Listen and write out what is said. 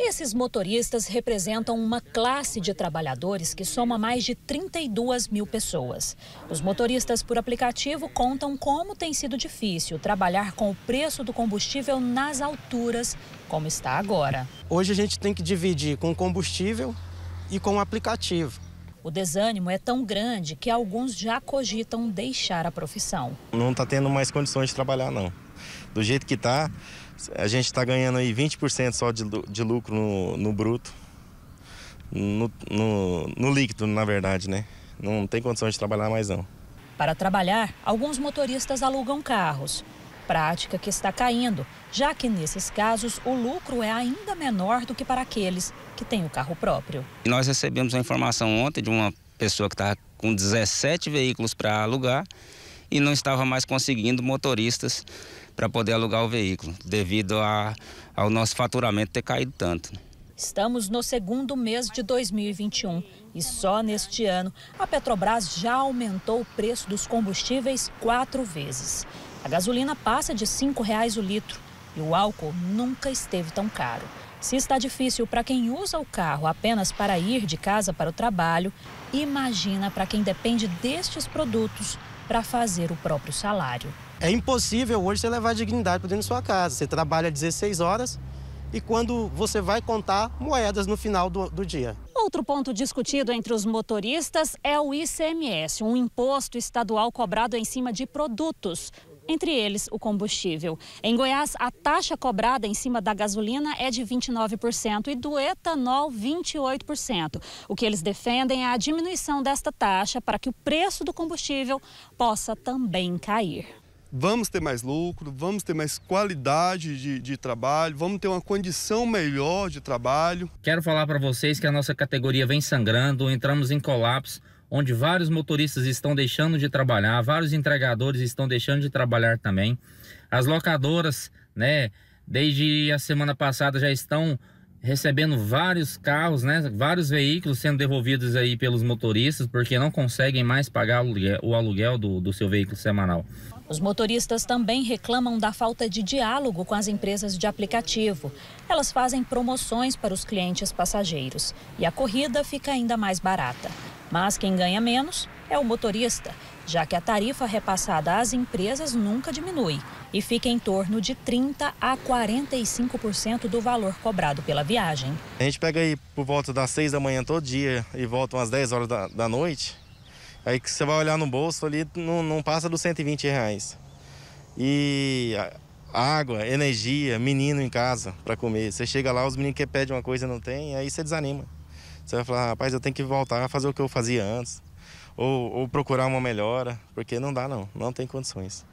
Esses motoristas representam uma classe de trabalhadores que soma mais de 32 mil pessoas. Os motoristas por aplicativo contam como tem sido difícil trabalhar com o preço do combustível nas alturas, como está agora. Hoje a gente tem que dividir com combustível e com o aplicativo. O desânimo é tão grande que alguns já cogitam deixar a profissão. Não está tendo mais condições de trabalhar, não. Do jeito que está, a gente está ganhando aí 20% só de, de lucro no, no bruto, no, no, no líquido, na verdade, né? Não tem condições de trabalhar mais, não. Para trabalhar, alguns motoristas alugam carros prática que está caindo, já que nesses casos o lucro é ainda menor do que para aqueles que têm o carro próprio. Nós recebemos a informação ontem de uma pessoa que estava com 17 veículos para alugar e não estava mais conseguindo motoristas para poder alugar o veículo, devido a, ao nosso faturamento ter caído tanto. Estamos no segundo mês de 2021 e só neste ano a Petrobras já aumentou o preço dos combustíveis quatro vezes. A gasolina passa de R$ 5,00 o litro e o álcool nunca esteve tão caro. Se está difícil para quem usa o carro apenas para ir de casa para o trabalho, imagina para quem depende destes produtos para fazer o próprio salário. É impossível hoje você levar dignidade para dentro da sua casa. Você trabalha 16 horas e quando você vai contar moedas no final do, do dia. Outro ponto discutido entre os motoristas é o ICMS, um imposto estadual cobrado em cima de produtos entre eles o combustível. Em Goiás, a taxa cobrada em cima da gasolina é de 29% e do etanol 28%. O que eles defendem é a diminuição desta taxa para que o preço do combustível possa também cair. Vamos ter mais lucro, vamos ter mais qualidade de, de trabalho, vamos ter uma condição melhor de trabalho. Quero falar para vocês que a nossa categoria vem sangrando, entramos em colapso onde vários motoristas estão deixando de trabalhar, vários entregadores estão deixando de trabalhar também. As locadoras, né, desde a semana passada já estão recebendo vários carros, né, vários veículos sendo devolvidos aí pelos motoristas porque não conseguem mais pagar o aluguel do, do seu veículo semanal. Os motoristas também reclamam da falta de diálogo com as empresas de aplicativo. Elas fazem promoções para os clientes passageiros e a corrida fica ainda mais barata. Mas quem ganha menos é o motorista, já que a tarifa repassada às empresas nunca diminui e fica em torno de 30 a 45% do valor cobrado pela viagem. A gente pega aí por volta das 6 da manhã todo dia e volta umas 10 horas da, da noite, aí que você vai olhar no bolso ali, não, não passa dos 120 reais. E água, energia, menino em casa para comer. Você chega lá, os meninos que pedem uma coisa e não tem, aí você desanima. Você vai falar, ah, rapaz, eu tenho que voltar a fazer o que eu fazia antes ou, ou procurar uma melhora, porque não dá não, não tem condições.